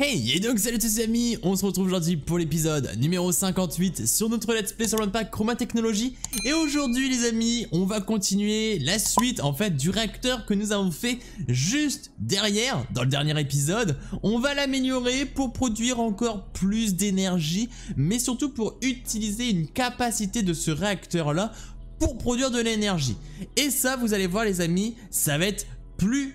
Hey et donc salut tous les amis, on se retrouve aujourd'hui pour l'épisode numéro 58 sur notre Let's Play sur Pack Chroma Technology et aujourd'hui les amis on va continuer la suite en fait du réacteur que nous avons fait juste derrière dans le dernier épisode on va l'améliorer pour produire encore plus d'énergie mais surtout pour utiliser une capacité de ce réacteur là pour produire de l'énergie et ça vous allez voir les amis ça va être plus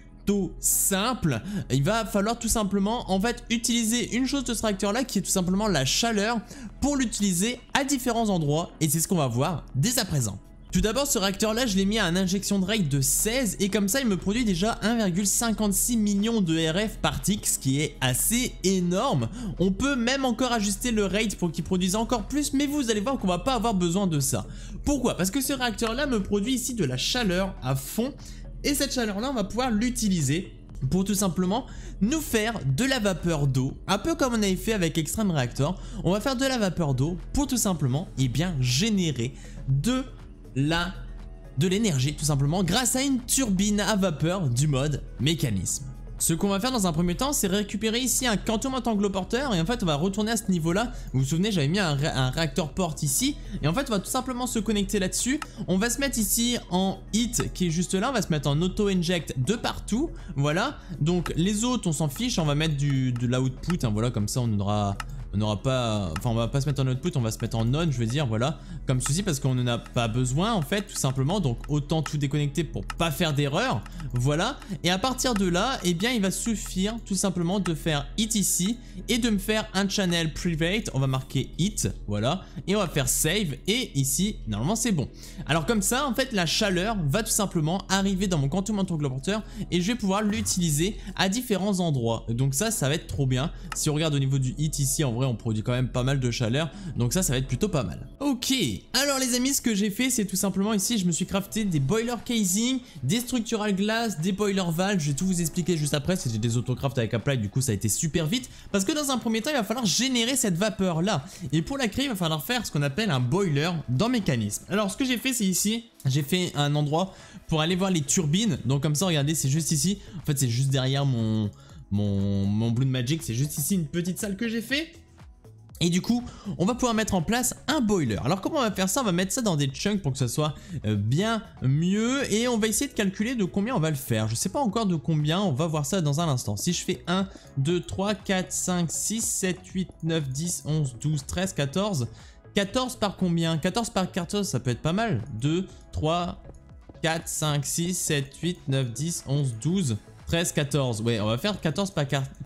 simple. Il va falloir tout simplement en fait utiliser une chose de ce réacteur là qui est tout simplement la chaleur pour l'utiliser à différents endroits et c'est ce qu'on va voir dès à présent. Tout d'abord ce réacteur là je l'ai mis à une injection de rate de 16 et comme ça il me produit déjà 1,56 millions de RF par tick ce qui est assez énorme. On peut même encore ajuster le rate pour qu'il produise encore plus mais vous allez voir qu'on va pas avoir besoin de ça. Pourquoi Parce que ce réacteur là me produit ici de la chaleur à fond et cette chaleur-là, on va pouvoir l'utiliser pour tout simplement nous faire de la vapeur d'eau, un peu comme on avait fait avec Extreme Reactor. On va faire de la vapeur d'eau pour tout simplement eh bien, générer de la de l'énergie tout simplement grâce à une turbine à vapeur du mode mécanisme. Ce qu'on va faire dans un premier temps, c'est récupérer ici un quantum entangloporteur et en fait on va retourner à ce niveau là. Vous vous souvenez, j'avais mis un, réacteur porte ici et en fait on va tout simplement se connecter là-dessus. On va se mettre ici en hit qui est juste là, on va se mettre en auto-inject de partout, voilà. Donc les autres on s'en fiche, on va mettre du, de l'output, hein, voilà comme ça on aura on n'aura pas, enfin on va pas se mettre en output, on va se mettre en none je veux dire, voilà, comme ceci parce qu'on n'en a pas besoin en fait, tout simplement, donc autant tout déconnecter pour pas faire d'erreur, voilà, et à partir de là, eh bien il va suffire tout simplement de faire it ici et de me faire un channel private, on va marquer it, voilà, et on va faire save et ici, normalement c'est bon. Alors comme ça, en fait, la chaleur va tout simplement arriver dans mon Quantum Mental et je vais pouvoir l'utiliser à différents endroits, donc ça, ça va être trop bien, si on regarde au niveau du hit ici en on produit quand même pas mal de chaleur donc ça ça va être plutôt pas mal. Ok alors les amis ce que j'ai fait c'est tout simplement ici je me suis crafté des boiler casing, des structural glass, des boiler valve je vais tout vous expliquer juste après j'ai des autocrafts avec Apply du coup ça a été super vite parce que dans un premier temps il va falloir générer cette vapeur là et pour la créer il va falloir faire ce qu'on appelle un boiler dans mécanisme. Alors ce que j'ai fait c'est ici j'ai fait un endroit pour aller voir les turbines donc comme ça regardez c'est juste ici en fait c'est juste derrière mon mon, mon Blue Magic, c'est juste ici une petite salle que j'ai fait et du coup, on va pouvoir mettre en place un boiler. Alors comment on va faire ça On va mettre ça dans des chunks pour que ça soit euh, bien mieux. Et on va essayer de calculer de combien on va le faire. Je ne sais pas encore de combien, on va voir ça dans un instant. Si je fais 1, 2, 3, 4, 5, 6, 7, 8, 9, 10, 11, 12, 13, 14... 14 par combien 14 par 14, ça peut être pas mal. 2, 3, 4, 5, 6, 7, 8, 9, 10, 11, 12... 13, 14. Ouais, on va faire 14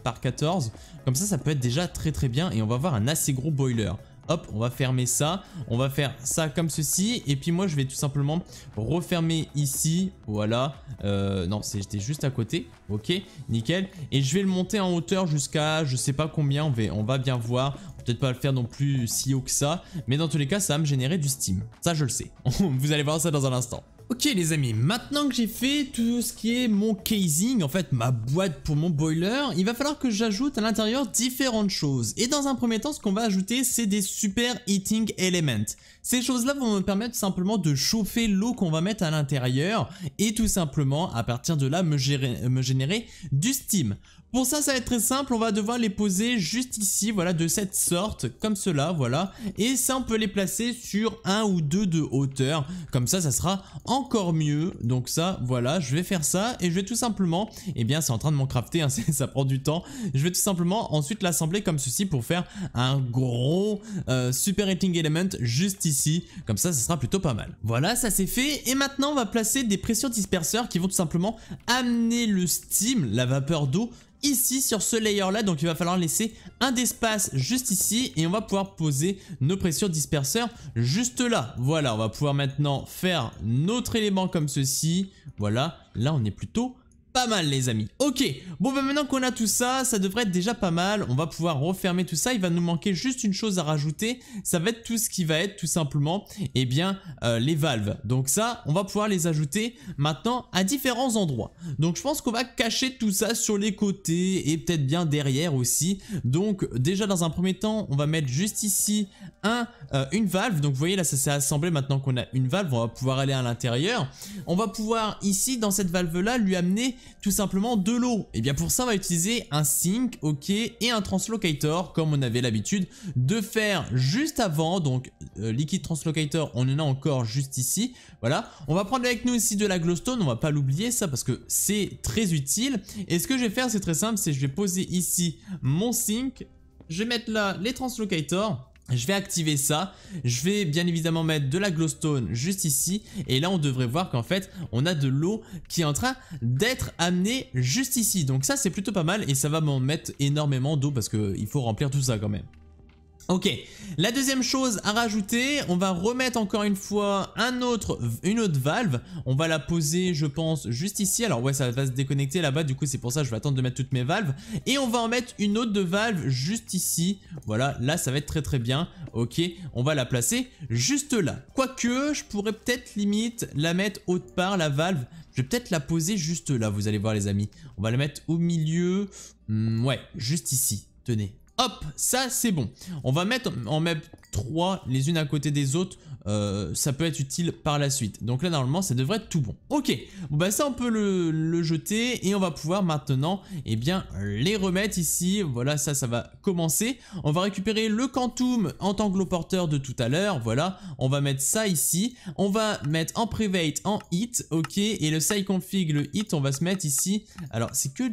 par 14. Comme ça, ça peut être déjà très très bien. Et on va avoir un assez gros boiler. Hop, on va fermer ça. On va faire ça comme ceci. Et puis moi, je vais tout simplement refermer ici. Voilà. Euh, non, j'étais juste à côté. Ok, nickel. Et je vais le monter en hauteur jusqu'à je sais pas combien. On va, on va bien voir. Peut-être pas le faire non plus si haut que ça. Mais dans tous les cas, ça va me générer du Steam. Ça, je le sais. Vous allez voir ça dans un instant. Ok les amis, maintenant que j'ai fait tout ce qui est mon casing, en fait ma boîte pour mon boiler, il va falloir que j'ajoute à l'intérieur différentes choses. Et dans un premier temps, ce qu'on va ajouter, c'est des super heating elements. Ces choses-là vont me permettre simplement de chauffer l'eau qu'on va mettre à l'intérieur et tout simplement, à partir de là, me, me générer du steam. Pour ça, ça va être très simple, on va devoir les poser juste ici, voilà, de cette sorte, comme cela, voilà. Et ça, on peut les placer sur un ou deux de hauteur, comme ça, ça sera encore mieux. Donc ça, voilà, je vais faire ça et je vais tout simplement, eh bien, c'est en train de m'en crafter, hein, ça prend du temps. Je vais tout simplement ensuite l'assembler comme ceci pour faire un gros euh, super rating element juste ici. Comme ça, ça sera plutôt pas mal. Voilà, ça c'est fait. Et maintenant, on va placer des pressions disperseurs qui vont tout simplement amener le steam, la vapeur d'eau, ici sur ce layer là donc il va falloir laisser un d'espace juste ici et on va pouvoir poser nos pressures disperseurs juste là voilà on va pouvoir maintenant faire notre élément comme ceci voilà là on est plutôt pas mal les amis. Ok, bon ben, maintenant qu'on a tout ça, ça devrait être déjà pas mal. On va pouvoir refermer tout ça. Il va nous manquer juste une chose à rajouter. Ça va être tout ce qui va être tout simplement, eh bien, euh, les valves. Donc ça, on va pouvoir les ajouter maintenant à différents endroits. Donc je pense qu'on va cacher tout ça sur les côtés et peut-être bien derrière aussi. Donc déjà dans un premier temps, on va mettre juste ici un, euh, une valve. Donc vous voyez là, ça s'est assemblé maintenant qu'on a une valve. On va pouvoir aller à l'intérieur. On va pouvoir ici, dans cette valve-là, lui amener tout simplement de l'eau. Et eh bien pour ça, on va utiliser un sink, ok, et un translocator, comme on avait l'habitude de faire juste avant. Donc euh, liquide translocator, on en a encore juste ici. Voilà, on va prendre avec nous ici de la glowstone, on va pas l'oublier ça parce que c'est très utile. Et ce que je vais faire, c'est très simple, c'est je vais poser ici mon sink, je vais mettre là les translocators je vais activer ça, je vais bien évidemment mettre de la glowstone juste ici et là on devrait voir qu'en fait on a de l'eau qui est en train d'être amenée juste ici. Donc ça c'est plutôt pas mal et ça va m'en mettre énormément d'eau parce qu'il faut remplir tout ça quand même. Ok, la deuxième chose à rajouter, on va remettre encore une fois un autre, une autre valve. On va la poser, je pense, juste ici. Alors ouais, ça va se déconnecter là-bas, du coup c'est pour ça que je vais attendre de mettre toutes mes valves. Et on va en mettre une autre de valve juste ici. Voilà, là ça va être très très bien. Ok, on va la placer juste là. Quoique, je pourrais peut-être limite la mettre autre part, la valve. Je vais peut-être la poser juste là, vous allez voir les amis. On va la mettre au milieu, hmm, ouais, juste ici. Tenez, Hop, ça c'est bon. On va mettre en map 3 les unes à côté des autres. Euh, ça peut être utile par la suite. Donc là normalement ça devrait être tout bon. Ok, bon bah ça on peut le, jeter et on va pouvoir maintenant eh bien les remettre ici. Voilà ça ça va commencer. On va récupérer le quantum en tant que porteur de tout à l'heure. Voilà, on va mettre ça ici. On va mettre en private en hit. Ok, et le side config, le hit on va se mettre ici. Alors c'est que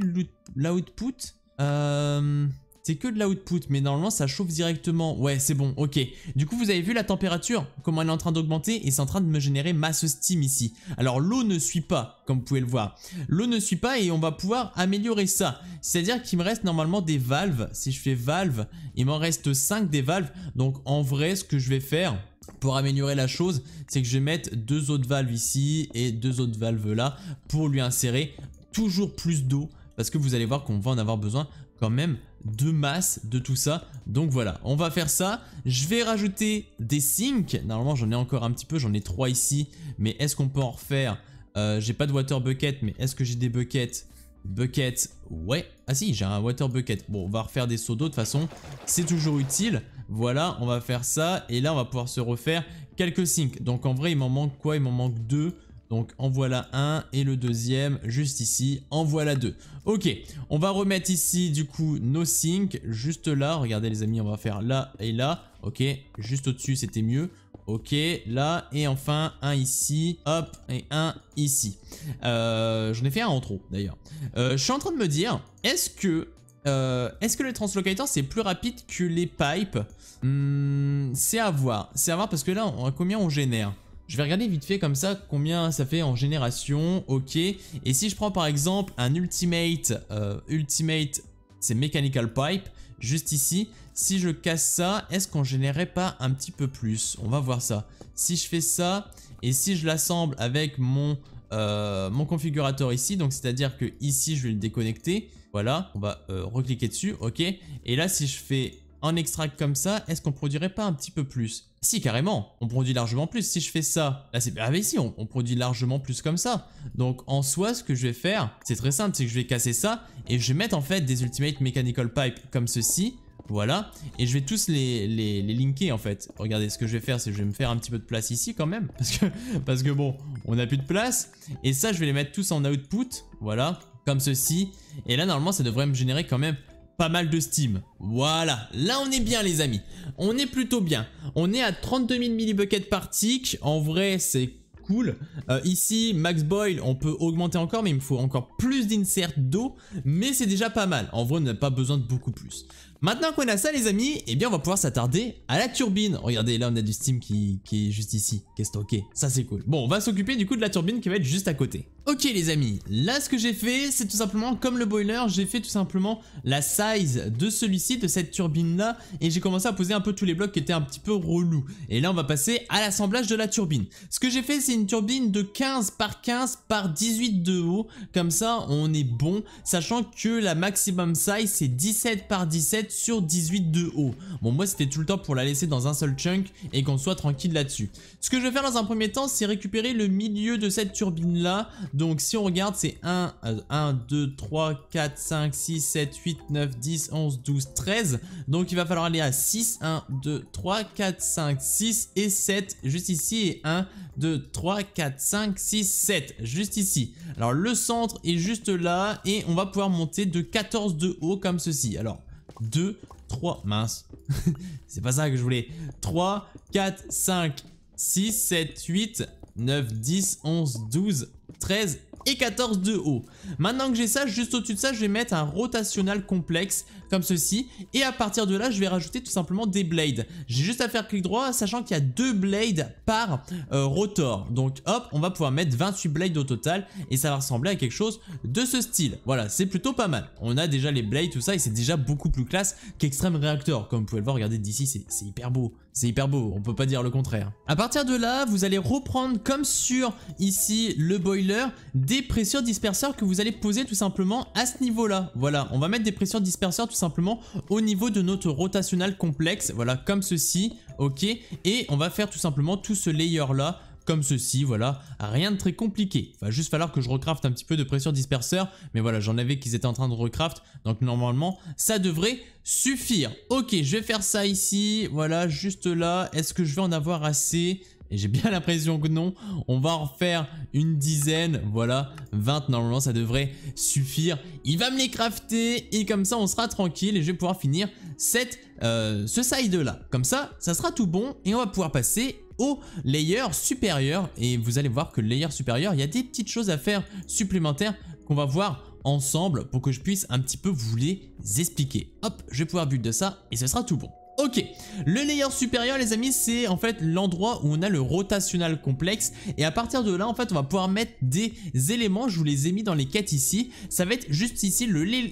l'output. Euh c'est que de l'output, mais normalement ça chauffe directement. Ouais, c'est bon, ok. Du coup, vous avez vu la température, comment elle est en train d'augmenter, et c'est en train de me générer masse steam ici. Alors l'eau ne suit pas, comme vous pouvez le voir. L'eau ne suit pas et on va pouvoir améliorer ça. C'est-à-dire qu'il me reste normalement des valves. Si je fais valve, il m'en reste 5 des valves. Donc en vrai, ce que je vais faire, pour améliorer la chose, c'est que je vais mettre deux autres valves ici et deux autres valves là pour lui insérer toujours plus d'eau parce que vous allez voir qu'on va en avoir besoin quand même de masse de tout ça. Donc voilà, on va faire ça. Je vais rajouter des sinks. Normalement, j'en ai encore un petit peu. J'en ai trois ici. Mais est-ce qu'on peut en refaire euh, J'ai pas de water bucket, mais est-ce que j'ai des buckets Bucket, ouais. Ah si, j'ai un water bucket. Bon, on va refaire des seaux d'eau de toute façon. C'est toujours utile. Voilà, on va faire ça. Et là, on va pouvoir se refaire quelques sinks. Donc en vrai, il m'en manque quoi Il m'en manque deux. Donc en voilà un et le deuxième juste ici, en voilà deux. Ok, on va remettre ici du coup nos sync juste là. Regardez les amis, on va faire là et là. Ok, juste au-dessus c'était mieux. Ok, là, et enfin, un ici, hop, et un ici. Euh, j'en ai fait un en trop, d'ailleurs. Euh, je suis en train de me dire, est-ce que euh, Est-ce que les translocators c'est plus rapide que les pipes hmm, C'est à voir. C'est à voir parce que là, on, combien on génère je vais regarder vite fait comme ça combien ça fait en génération, ok. Et si je prends par exemple un Ultimate, euh, Ultimate c'est Mechanical Pipe, juste ici. Si je casse ça, est-ce qu'on générait pas un petit peu plus On va voir ça. Si je fais ça, et si je l'assemble avec mon, euh, mon configurateur ici, donc c'est-à-dire que ici je vais le déconnecter, voilà, on va euh, recliquer dessus, ok. Et là si je fais un extract comme ça, est-ce qu'on produirait pas un petit peu plus si, carrément, on produit largement plus. Si je fais ça, là bah, c'est... Ah mais si, on, produit largement plus comme ça. Donc en soi, ce que je vais faire, c'est très simple, c'est que je vais casser ça et je vais mettre en fait des Ultimate Mechanical Pipe comme ceci. Voilà, et je vais tous les, linker en fait. Regardez, ce que je vais faire, c'est que je vais me faire un petit peu de place ici quand même. Parce que, parce que bon, on a plus de place. Et ça, je vais les mettre tous en output, voilà, comme ceci. Et là, normalement, ça devrait me générer quand même pas mal de Steam. Voilà, là on est bien les amis. On est plutôt bien. On est à 32 000 millibuckets par tick. En vrai, c'est cool. Euh, ici, Max Boil, on peut augmenter encore, mais il me faut encore plus d'insert d'eau. Mais c'est déjà pas mal. En vrai, on n'a pas besoin de beaucoup plus. Maintenant qu'on a ça les amis, eh bien on va pouvoir s'attarder à la turbine. Regardez, là on a du Steam qui, est juste ici, qui est stocké. Ça c'est cool. Bon, on va s'occuper du coup de la turbine qui va être juste à côté. Ok les amis, là ce que j'ai fait, c'est tout simplement, comme le boiler, j'ai fait tout simplement la size de celui-ci, de cette turbine là, et j'ai commencé à poser un peu tous les blocs qui étaient un petit peu relous. Et là on va passer à l'assemblage de la turbine. Ce que j'ai fait, c'est une turbine de 15 par 15 par 18 de haut, comme ça on est bon, sachant que la maximum size c'est 17 par 17 sur 18 de haut. Bon moi c'était tout le temps pour la laisser dans un seul chunk et qu'on soit tranquille là-dessus. Ce que je vais faire dans un premier temps, c'est récupérer le milieu de cette turbine là, donc si on regarde, c'est 1, 1, 2, 3, 4, 5, 6, 7, 8, 9, 10, 11, 12, 13. Donc il va falloir aller à 6, 1, 2, 3, 4, 5, 6 et 7 juste ici. Et 1, 2, 3, 4, 5, 6, 7 juste ici. Alors le centre est juste là et on va pouvoir monter de 14 de haut comme ceci. Alors 2, 3, mince, c'est pas ça que je voulais. 3, 4, 5, 6, 7, 8, 9, 10, 11, 12, 13 et 14 de haut. Maintenant que j'ai ça, juste au-dessus de ça, je vais mettre un rotational complexe, comme ceci. Et à partir de là, je vais rajouter tout simplement des blades. J'ai juste à faire clic droit, sachant qu'il y a deux blades par euh, rotor. Donc hop, on va pouvoir mettre 28 blades au total, et ça va ressembler à quelque chose de ce style. Voilà, c'est plutôt pas mal. On a déjà les blades, tout ça, et c'est déjà beaucoup plus classe qu'Extreme Reactor. Comme vous pouvez le voir, regardez d'ici, c'est hyper beau. C'est hyper beau, on peut pas dire le contraire. À partir de là, vous allez reprendre comme sur ici le boiler des pressures disperseurs que vous allez poser tout simplement à ce niveau-là. Voilà, on va mettre des pressures disperseurs tout simplement au niveau de notre rotational complexe, voilà comme ceci, ok Et on va faire tout simplement tout ce layer-là comme ceci, voilà, rien de très compliqué. Va juste falloir que je recrafte un petit peu de pression disperseur, mais voilà, j'en avais qu'ils étaient en train de recraft, donc normalement, ça devrait suffire. Ok, je vais faire ça ici, voilà, juste là, est-ce que je vais en avoir assez et j'ai bien l'impression que non. On va en faire une dizaine, voilà, 20 normalement ça devrait suffire. Il va me les crafter et comme ça on sera tranquille et je vais pouvoir finir cette, euh, ce side là. Comme ça, ça sera tout bon et on va pouvoir passer au layer supérieur. Et vous allez voir que le layer supérieur, il y a des petites choses à faire supplémentaires qu'on va voir ensemble pour que je puisse un petit peu vous les expliquer. Hop, je vais pouvoir but de ça et ce sera tout bon. Ok, le layer supérieur les amis c'est en fait l'endroit où on a le rotational complexe et à partir de là en fait on va pouvoir mettre des éléments, je vous les ai mis dans les quêtes ici, ça va être juste ici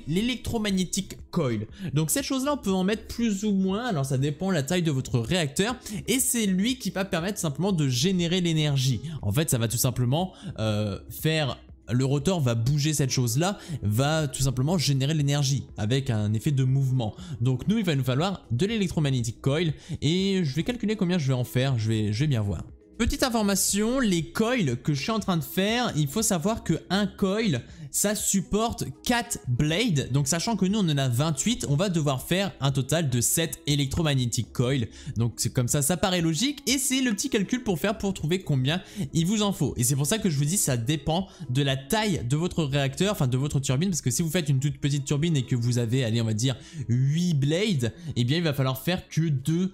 l'électromagnétique coil. Donc cette chose là on peut en mettre plus ou moins, alors ça dépend la taille de votre réacteur et c'est lui qui va permettre simplement de générer l'énergie. En fait ça va tout simplement euh, faire le rotor va bouger cette chose-là, va tout simplement générer l'énergie avec un effet de mouvement. Donc nous, il va nous falloir de l'électromagnétique coil et je vais calculer combien je vais en faire, je vais, je vais bien voir. Petite information, les coils que je suis en train de faire, il faut savoir que un coil, ça supporte 4 blades. Donc sachant que nous on en a 28, on va devoir faire un total de 7 électromagnétiques coils. Donc c'est comme ça, ça paraît logique et c'est le petit calcul pour faire pour trouver combien il vous en faut. Et c'est pour ça que je vous dis ça dépend de la taille de votre réacteur, enfin de votre turbine parce que si vous faites une toute petite turbine et que vous avez allez on va dire 8 blades, eh bien il va falloir faire que 2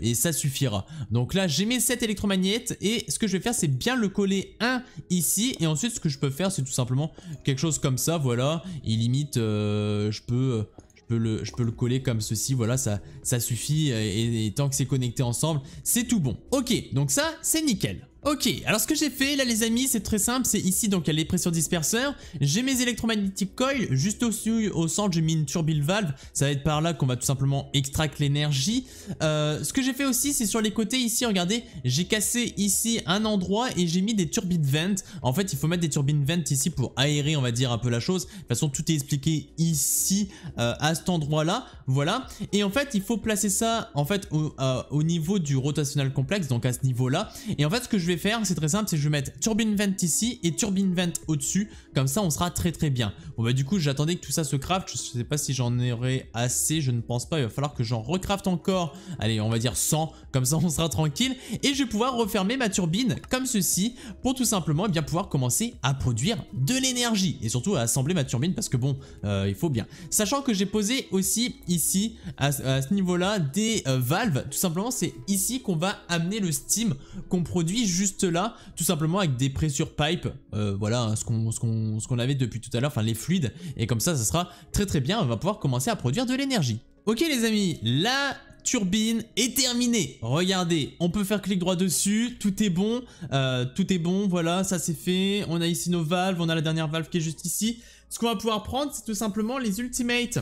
et ça suffira. Donc là j'ai mes 7 électromagnètes et ce que je vais faire c'est bien le coller un ici et ensuite ce que je peux faire c'est tout simplement quelque chose comme ça voilà Il limite euh, je peux... Euh, je peux, le, je peux le coller comme ceci, voilà, ça, ça suffit, et tant que c'est connecté ensemble, c'est tout bon. Ok, donc ça, c'est nickel. Ok, alors ce que j'ai fait là les amis, c'est très simple, c'est ici donc il y a les pressions disperseurs, j'ai mes électromagnétiques coils, juste au, au centre j'ai mis une turbine valve, ça va être par là qu'on va tout simplement extraire l'énergie. Euh, ce que j'ai fait aussi c'est sur les côtés ici, regardez, j'ai cassé ici un endroit et j'ai mis des turbines vent, en fait il faut mettre des turbines vent ici pour aérer on va dire un peu la chose, de toute façon tout est expliqué ici euh, à cet endroit là, voilà, et en fait il faut placer ça en fait au, euh, au niveau du rotational complexe, donc à ce niveau là, et en fait ce que je vais faire, c'est très simple, c'est que je vais mettre Turbine Vent ici et Turbine Vent au-dessus. Comme ça, on sera très très bien. Bon bah du coup, j'attendais que tout ça se craft. Je sais pas si j'en aurai assez, je ne pense pas. Il va falloir que j'en recrafte encore. Allez, on va dire 100. Comme ça, on sera tranquille. Et je vais pouvoir refermer ma turbine comme ceci pour tout simplement eh bien pouvoir commencer à produire de l'énergie. Et surtout, à assembler ma turbine parce que bon, euh, il faut bien. Sachant que j'ai posé aussi ici, à, ce niveau-là, des euh, valves. Tout simplement, c'est ici qu'on va amener le steam qu'on produit juste juste là, tout simplement avec des pressures pipe, euh, voilà, hein, ce qu'on ce qu'on avait depuis tout à l'heure, enfin les fluides, et comme ça, ça sera très très bien, on va pouvoir commencer à produire de l'énergie. Ok les amis, la turbine est terminée. Regardez, on peut faire clic droit dessus, tout est bon, euh, tout est bon, voilà, ça c'est fait. On a ici nos valves, on a la dernière valve qui est juste ici. Ce qu'on va pouvoir prendre, c'est tout simplement les ultimates.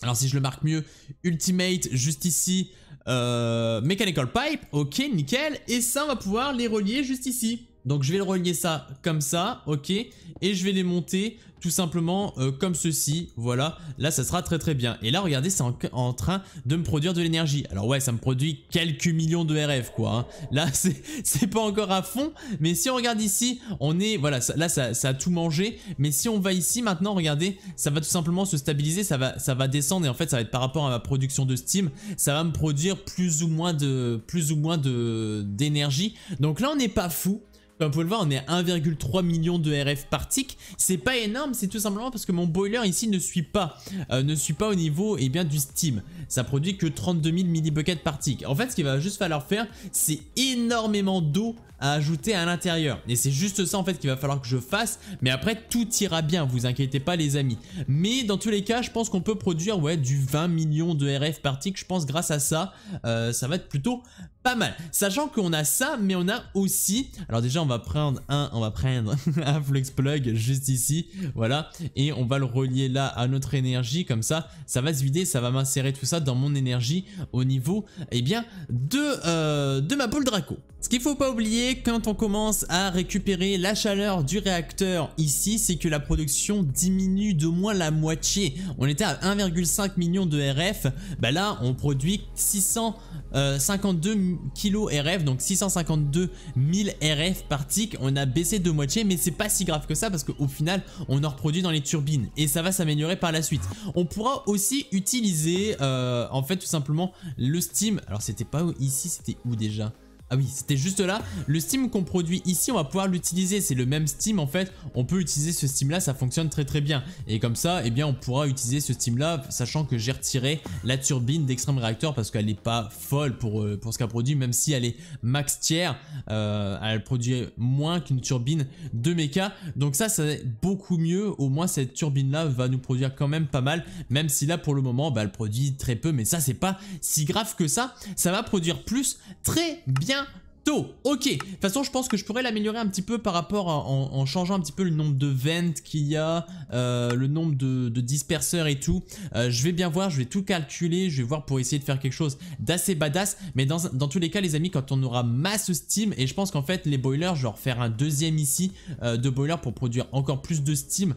Alors si je le marque mieux, ultimate juste ici, euh, Mechanical Pipe, ok, nickel. Et ça, on va pouvoir les relier juste ici. Donc je vais le relier ça comme ça, ok Et je vais les monter tout simplement euh, comme ceci, voilà. Là, ça sera très très bien. Et là, regardez, c'est en, train de me produire de l'énergie. Alors ouais, ça me produit quelques millions de RF, quoi. Hein. Là, c'est pas encore à fond. Mais si on regarde ici, on est... Voilà, là, ça, ça, a tout mangé. Mais si on va ici, maintenant, regardez, ça va tout simplement se stabiliser. Ça va, ça va descendre. Et en fait, ça va être par rapport à ma production de Steam. Ça va me produire plus ou moins de... Plus ou moins d'énergie. Donc là, on n'est pas fou. Comme vous pouvez le voir, on est à 1,3 million de RF par tick. C'est pas énorme, c'est tout simplement parce que mon boiler ici ne suit pas, euh, ne suit pas au niveau et eh bien, du Steam. Ça produit que 32 000 buckets par tick. En fait, ce qu'il va juste falloir faire, c'est énormément d'eau à ajouter à l'intérieur. Et c'est juste ça en fait qu'il va falloir que je fasse. Mais après, tout ira bien, vous inquiétez pas les amis. Mais dans tous les cas, je pense qu'on peut produire ouais, du 20 millions de RF par tick. Je pense grâce à ça, euh, ça va être plutôt pas mal. Sachant qu'on a ça, mais on a aussi... Alors déjà, on va prendre un, on va prendre un flux plug juste ici, voilà. Et on va le relier là à notre énergie, comme ça, ça va se vider, ça va m'insérer tout ça dans mon énergie au niveau, eh bien, de, euh, de ma boule Draco. Ce qu'il faut pas oublier quand on commence à récupérer la chaleur du réacteur ici, c'est que la production diminue de moins la moitié. On était à 1,5 million de RF, bah là, on produit 652 millions kilo RF, donc 652 000 RF par tick. On a baissé de moitié, mais c'est pas si grave que ça parce qu'au final, on en reproduit dans les turbines et ça va s'améliorer par la suite. On pourra aussi utiliser, euh, en fait, tout simplement le Steam. Alors, c'était pas ici, c'était où déjà ah oui, c'était juste là. Le Steam qu'on produit ici, on va pouvoir l'utiliser. C'est le même Steam en fait. On peut utiliser ce Steam là, ça fonctionne très très bien. Et comme ça, eh bien, on pourra utiliser ce Steam là, sachant que j'ai retiré la turbine d'extrême réacteur parce qu'elle n'est pas folle pour, euh, pour ce qu'elle produit, même si elle est max tiers. Euh, elle produit moins qu'une turbine de méca. Donc ça, c'est beaucoup mieux. Au moins, cette turbine là va nous produire quand même pas mal. Même si là, pour le moment, bah, elle produit très peu. Mais ça, c'est pas si grave que ça. Ça va produire plus très bien Tôt, ok. De toute façon, je pense que je pourrais l'améliorer un petit peu par rapport en, changeant un petit peu le nombre de vents qu'il y a, euh, le nombre de, disperseurs et tout. Euh, je vais bien voir, je vais tout calculer, je vais voir pour essayer de faire quelque chose d'assez badass. Mais dans, tous les cas, les amis, quand on aura masse steam, et je pense qu'en fait, les boilers, je vais refaire un deuxième ici euh, de boiler pour produire encore plus de steam.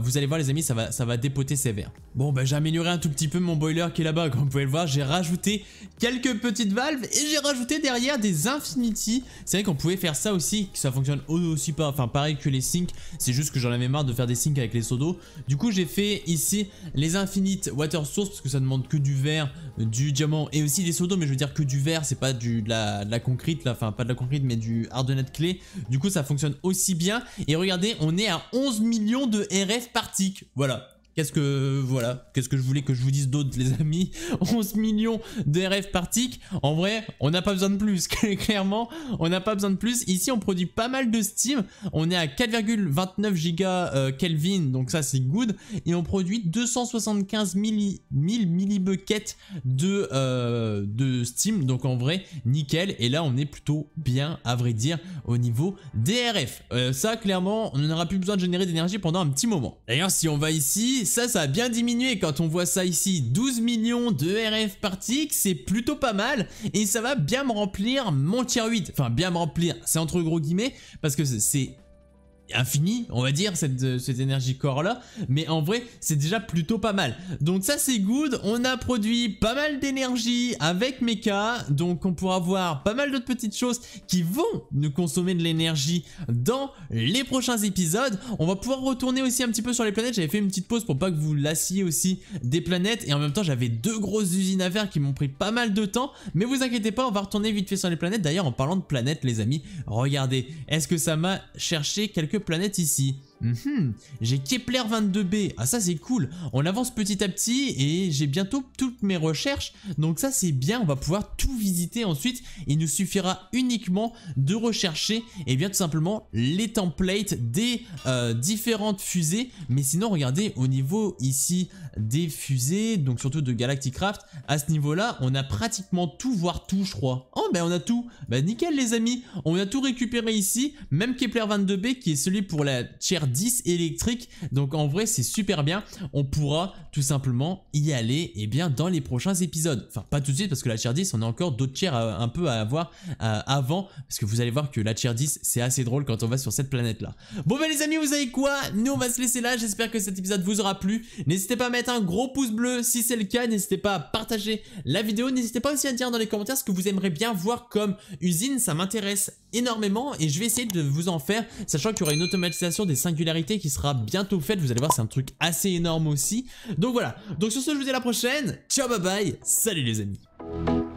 vous allez voir, les amis, ça va, ça va dépoter sévère. Bon, bah j'ai amélioré un tout petit peu mon boiler qui est là-bas, comme vous pouvez le voir. J'ai rajouté quelques petites valves et j'ai rajouté derrière des infinités c'est vrai qu'on pouvait faire ça aussi, que ça fonctionne aussi pas, enfin pareil que les syncs, c'est juste que j'en avais marre de faire des syncs avec les sodos Du coup j'ai fait ici les Infinite Water Source, parce que ça demande que du verre, du diamant et aussi des sodos mais je veux dire que du verre, c'est pas du, de, la, de la concrete, là, enfin pas de la concrete, mais du hardonate clé. Du coup ça fonctionne aussi bien. Et regardez, on est à 11 millions de RF par tick. Voilà, Qu'est-ce que voilà, qu'est-ce que je voulais que je vous dise d'autre les amis 11 millions de RF par tick. En vrai, on n'a pas besoin de plus. Clairement, on n'a pas besoin de plus. Ici, on produit pas mal de Steam. On est à 4,29 giga euh, Kelvin, donc ça c'est good. Et on produit 275 000 millibuckets de euh, de Steam. Donc en vrai, nickel. Et là, on est plutôt bien, à vrai dire, au niveau des RF. Euh, ça, clairement, on n'aura plus besoin de générer d'énergie pendant un petit moment. D'ailleurs, si on va ici, ça, ça a bien diminué quand on voit ça ici. 12 millions de RF par tick, c'est plutôt pas mal. Et ça va bien me remplir mon tier 8. Enfin, bien me remplir, c'est entre gros guillemets, parce que c'est Infini, on va dire, cette, euh, cette énergie corps-là. Mais en vrai, c'est déjà plutôt pas mal. Donc ça, c'est good. On a produit pas mal d'énergie avec Mecha. Donc on pourra voir pas mal d'autres petites choses qui vont nous consommer de l'énergie dans les prochains épisodes. On va pouvoir retourner aussi un petit peu sur les planètes. J'avais fait une petite pause pour pas que vous lassiez aussi des planètes. Et en même temps, j'avais deux grosses usines à faire qui m'ont pris pas mal de temps. Mais vous inquiétez pas, on va retourner vite fait sur les planètes. D'ailleurs, en parlant de planètes, les amis, regardez. Est-ce que ça m'a cherché quelques planète ici. Mhm. j'ai Kepler 22b, ah ça c'est cool, on avance petit à petit et j'ai bientôt toutes mes recherches, donc ça c'est bien, on va pouvoir tout visiter ensuite, il nous suffira uniquement de rechercher et eh bien tout simplement les templates des euh, différentes fusées, mais sinon regardez au niveau ici des fusées, donc surtout de Galacticraft, à ce niveau là on a pratiquement tout, voire tout je crois, oh ben on a tout, ben nickel les amis, on a tout récupéré ici, même Kepler 22b qui est celui pour la chair 10 électrique Donc en vrai, c'est super bien. On pourra tout simplement y aller et eh bien, dans les prochains épisodes. Enfin, pas tout de suite parce que la tier 10, on a encore d'autres tiers un peu à avoir avant. Parce que vous allez voir que la tier 10, c'est assez drôle quand on va sur cette planète-là. Bon, ben les amis, vous avez quoi Nous, on va se laisser là. J'espère que cet épisode vous aura plu. N'hésitez pas à mettre un gros pouce bleu si c'est le cas. N'hésitez pas à partager la vidéo. N'hésitez pas aussi à dire dans les commentaires ce que vous aimeriez bien voir comme usine. Ça m'intéresse énormément et je vais essayer de vous en faire, sachant qu'il y aura une automatisation des 5 qui sera bientôt faite. Vous allez voir, c'est un truc assez énorme aussi. Donc voilà. Donc sur ce, je vous dis à la prochaine. Ciao, bye bye. Salut les amis.